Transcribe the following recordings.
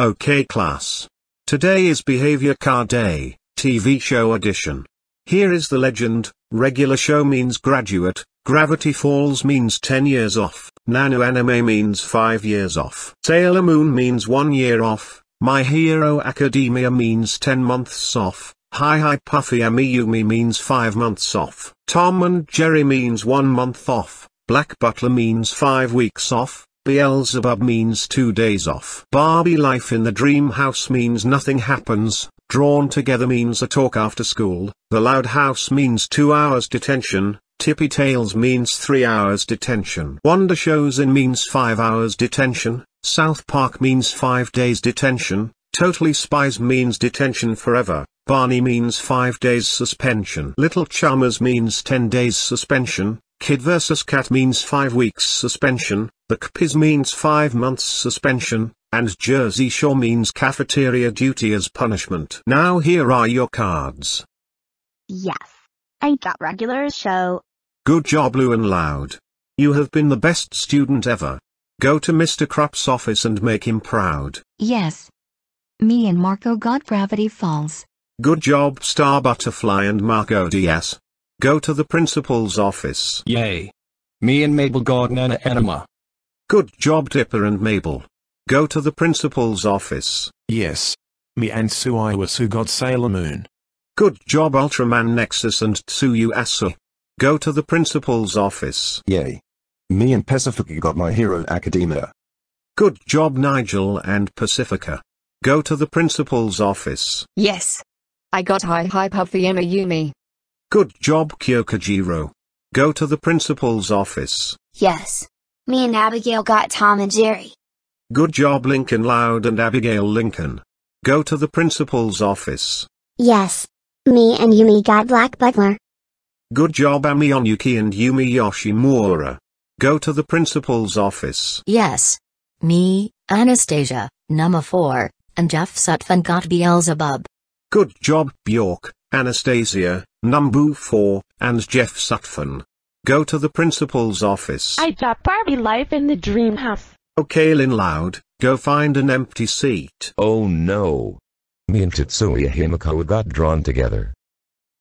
Okay class. Today is Behavior Car Day, TV show edition. Here is the legend, regular show means graduate, Gravity Falls means 10 years off, Nano Anime means 5 years off, Sailor Moon means 1 year off, My Hero Academia means 10 months off, Hi Hi Puffy Amiyumi means 5 months off, Tom and Jerry means 1 month off, Black Butler means 5 weeks off, Beelzebub means two days off. Barbie life in the dream house means nothing happens, drawn together means a talk after school, the loud house means two hours detention, tippy tails means three hours detention. Wonder shows in means five hours detention, South Park means five days detention, Totally Spies means detention forever. Barney means 5 days suspension. Little Chalmers means 10 days suspension. Kid vs. Cat means 5 weeks suspension. The Kpis means five months suspension, and Jersey Shore means cafeteria duty as punishment. Now here are your cards. Yes. I got regular show. Good job Lou and Loud. You have been the best student ever. Go to Mr. Krupp's office and make him proud. Yes. Me and Marco got Gravity Falls. Good job Star Butterfly and Marco Diaz. Go to the principal's office. Yay. Me and Mabel got Nana Enema. Good job Dipper and Mabel. Go to the principal's office. Yes. Me and Suiwa Su got Sailor Moon. Good job Ultraman Nexus and Tsuyu Asu. Go to the principal's office. Yay. Me and Pacifica got My Hero Academia. Good job Nigel and Pacifica. Go to the principal's office. Yes. I got High Hi Puffy Emma Yumi. Good job Kyokajiro. Go to the principal's office. Yes. Me and Abigail got Tom and Jerry. Good job Lincoln Loud and Abigail Lincoln. Go to the principal's office. Yes. Me and Yumi got Black Butler. Good job Ami Onyuki and Yumi Yoshimura. Go to the principal's office. Yes. Me, Anastasia, number 4, and Jeff Sutphen got Beelzebub. Good job Bjork, Anastasia, number 4, and Jeff Sutphen. Go to the principal's office. I got Barbie life in the dream house. Okay, Lin Loud, go find an empty seat. Oh no. Me and Tetsuya Himakawa got drawn together.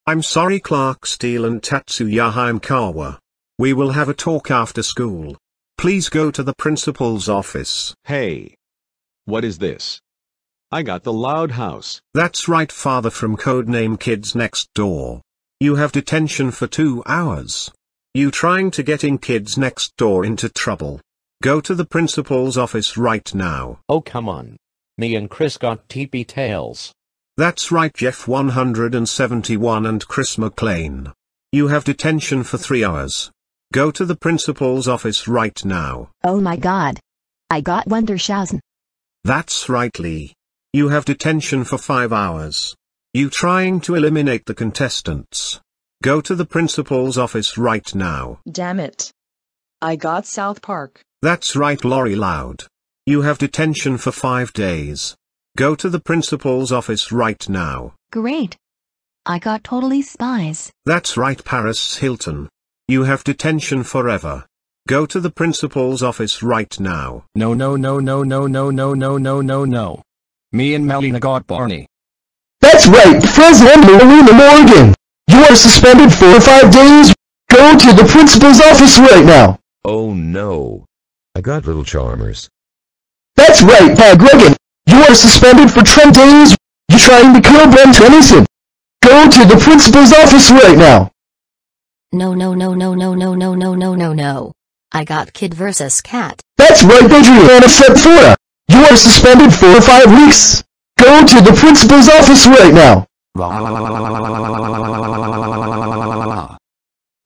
I'm sorry Clark Steele and Tatsuya Himakawa. We will have a talk after school. Please go to the principal's office. Hey. What is this? I got the loud house. That's right father from Codename Kids Next Door. You have detention for two hours. You trying to getting kids next door into trouble. Go to the principal's office right now. Oh come on. Me and Chris got teepee tails. That's right Jeff 171 and Chris McLean. You have detention for three hours. Go to the principal's office right now. Oh my god. I got Wundershausen. That's right Lee. You have detention for five hours. You trying to eliminate the contestants. Go to the principal's office right now. Damn it. I got South Park. That's right Laurie Loud. You have detention for five days. Go to the principal's office right now. Great. I got totally spies. That's right Paris Hilton. You have detention forever. Go to the principal's office right now. No no no no no no no no no no no. Me and Melina got Barney. That's right, Fresno Melina Morgan. You are suspended four or five days. Go to the principal's office right now. Oh no. I got little charmers. That's right, Pag Regan. You are suspended for 10 days. You're trying to kill Ben Tennyson. Go to the principal's office right now. No, no, no, no, no, no, no, no, no, no, no. I got kid versus cat. That's right, Adriana Fedfora. You are suspended four or five weeks. Go to the principal's office right now.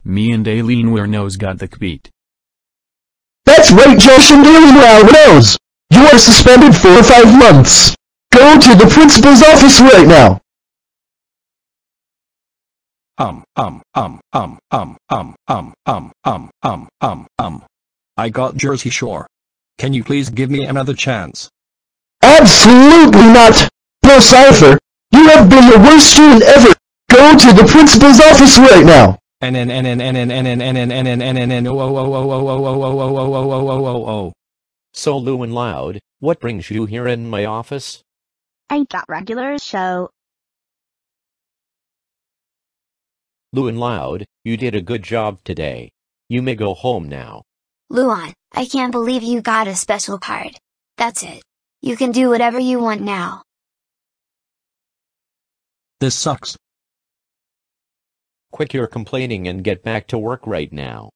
Me and Aileen Weir knows got the beat. That's right Josh and Aileen Weir knows. You are suspended four or five months. Go to the principal's office right now. Um, um, um, um, um, um, um, um, um, um, um, um. I got Jersey Shore. Can you please give me another chance? Absolutely not! No cipher, you have been the worst student ever. Go to the principal's office right now. And then and then and then and then and then and then and then and oh oh oh oh oh oh oh oh oh oh oh oh So Lou and Loud, what brings you here in my office? I got regular show? Lou and Loud, you did a good job today. You may go home now. Luan, I can't believe you got a special card. That's it. You can do whatever you want now. This sucks. Quit your complaining and get back to work right now.